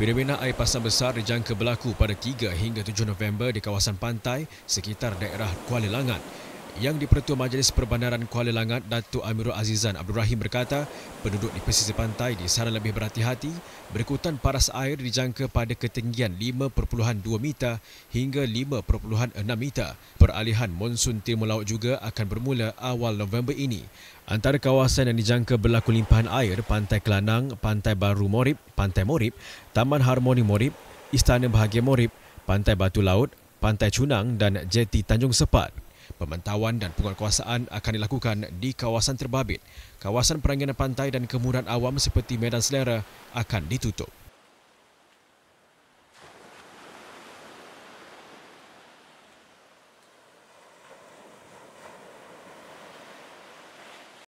Fenomena air pasang besar dijangka berlaku pada 3 hingga 7 November di kawasan pantai sekitar daerah Kuala Langat yang dipertua Majlis Perbandaran Kuala Langat, Datuk Amirul Azizan Abdul Rahim berkata, penduduk di pesisir pantai di sana lebih berhati-hati, berikutan paras air dijangka pada ketinggian 5.2 meter hingga 5.6 meter. Peralihan monsun timur laut juga akan bermula awal November ini. Antara kawasan yang dijangka berlaku limpahan air, Pantai Kelanang, Pantai Baru Morib, Pantai Morib, Taman Harmoni Morib, Istana Bahagia Morib, Pantai Batu Laut, Pantai Cunang dan Jeti Tanjung Sepat. Pemantauan dan penguatkuasaan akan dilakukan di kawasan terbabit. Kawasan peranginan pantai dan kemudahan awam seperti Medan Selera akan ditutup.